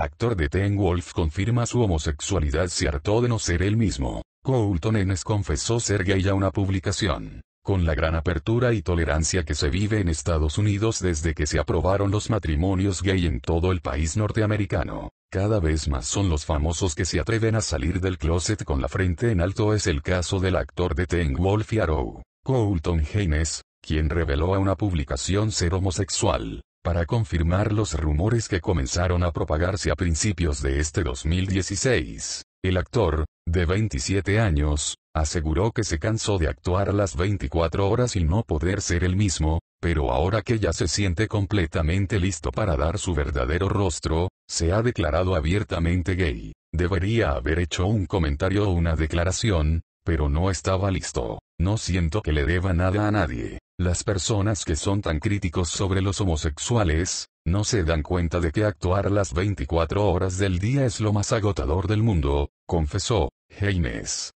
actor de Ten Wolf confirma su homosexualidad se hartó de no ser él mismo. Colton haynes confesó ser gay a una publicación. Con la gran apertura y tolerancia que se vive en Estados Unidos desde que se aprobaron los matrimonios gay en todo el país norteamericano, cada vez más son los famosos que se atreven a salir del closet con la frente en alto es el caso del actor de Ten Wolf y Arrow, Coulton Haynes, quien reveló a una publicación ser homosexual para confirmar los rumores que comenzaron a propagarse a principios de este 2016. El actor, de 27 años, aseguró que se cansó de actuar las 24 horas y no poder ser el mismo, pero ahora que ya se siente completamente listo para dar su verdadero rostro, se ha declarado abiertamente gay. Debería haber hecho un comentario o una declaración, pero no estaba listo. No siento que le deba nada a nadie. Las personas que son tan críticos sobre los homosexuales, no se dan cuenta de que actuar las 24 horas del día es lo más agotador del mundo, confesó, Heines.